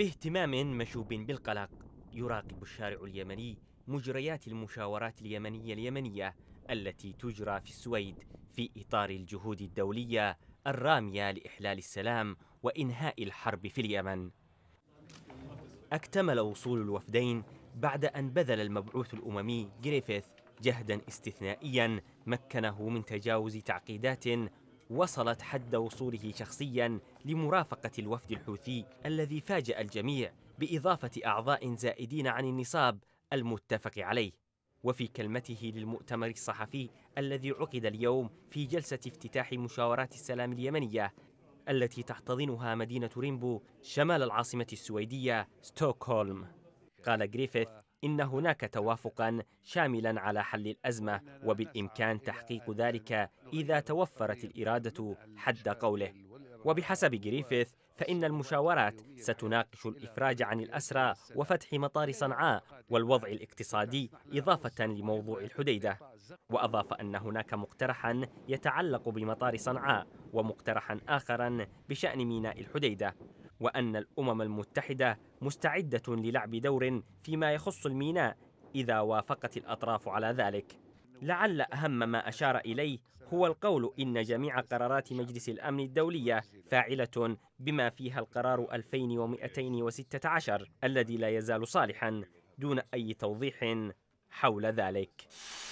باهتمام مشوب بالقلق يراقب الشارع اليمني مجريات المشاورات اليمنية اليمنية التي تجرى في السويد في إطار الجهود الدولية الرامية لإحلال السلام وإنهاء الحرب في اليمن اكتمل وصول الوفدين بعد أن بذل المبعوث الأممي جريفيث جهدا استثنائيا مكنه من تجاوز تعقيدات وصلت حد وصوله شخصيا لمرافقة الوفد الحوثي الذي فاجأ الجميع بإضافة أعضاء زائدين عن النصاب المتفق عليه وفي كلمته للمؤتمر الصحفي الذي عقد اليوم في جلسة افتتاح مشاورات السلام اليمنية التي تحتضنها مدينة ريمبو شمال العاصمة السويدية ستوكهولم قال جريفيث إن هناك توافقا شاملا على حل الأزمة وبالإمكان تحقيق ذلك إذا توفرت الإرادة حد قوله وبحسب جريفيث فإن المشاورات ستناقش الإفراج عن الأسرى وفتح مطار صنعاء والوضع الاقتصادي إضافة لموضوع الحديدة وأضاف أن هناك مقترحا يتعلق بمطار صنعاء ومقترحا آخرا بشأن ميناء الحديدة وأن الأمم المتحدة مستعدة للعب دور فيما يخص الميناء إذا وافقت الأطراف على ذلك لعل أهم ما أشار إليه هو القول إن جميع قرارات مجلس الأمن الدولية فاعلة بما فيها القرار 2216 الذي لا يزال صالحا دون أي توضيح حول ذلك